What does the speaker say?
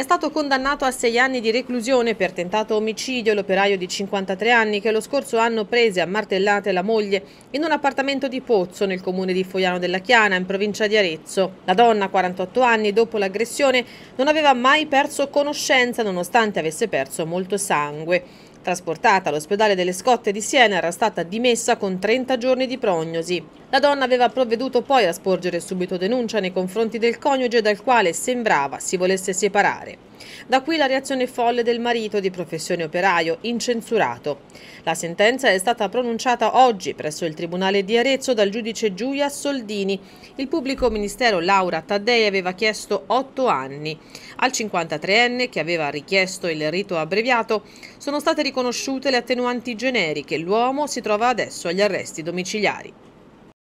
È stato condannato a sei anni di reclusione per tentato omicidio l'operaio di 53 anni che lo scorso anno prese a martellate la moglie in un appartamento di Pozzo nel comune di Foiano della Chiana in provincia di Arezzo. La donna, 48 anni, dopo l'aggressione non aveva mai perso conoscenza nonostante avesse perso molto sangue. Trasportata all'ospedale delle Scotte di Siena era stata dimessa con 30 giorni di prognosi. La donna aveva provveduto poi a sporgere subito denuncia nei confronti del coniuge dal quale sembrava si volesse separare. Da qui la reazione folle del marito di professione operaio, incensurato. La sentenza è stata pronunciata oggi presso il Tribunale di Arezzo dal giudice Giulia Soldini. Il pubblico ministero Laura Taddei aveva chiesto otto anni. Al 53enne, che aveva richiesto il rito abbreviato, sono state riconosciute le attenuanti generiche. L'uomo si trova adesso agli arresti domiciliari.